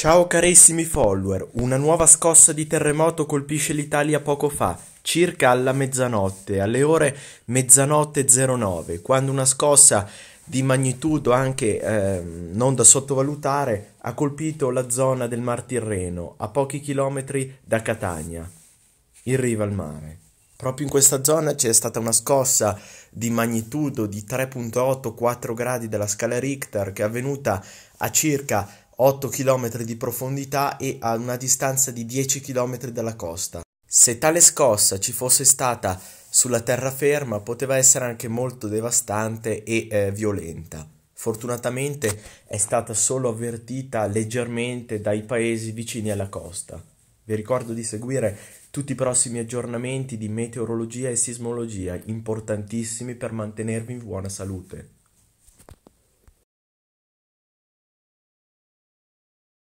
Ciao carissimi follower, una nuova scossa di terremoto colpisce l'Italia poco fa, circa alla mezzanotte, alle ore mezzanotte 09, quando una scossa di magnitudo anche eh, non da sottovalutare ha colpito la zona del Mar Tirreno, a pochi chilometri da Catania, in riva al mare. Proprio in questa zona c'è stata una scossa di magnitudo di 3.8-4 gradi della scala Richter che è avvenuta a circa 8 km di profondità e a una distanza di 10 km dalla costa. Se tale scossa ci fosse stata sulla terraferma poteva essere anche molto devastante e eh, violenta. Fortunatamente è stata solo avvertita leggermente dai paesi vicini alla costa. Vi ricordo di seguire tutti i prossimi aggiornamenti di meteorologia e sismologia, importantissimi per mantenervi in buona salute.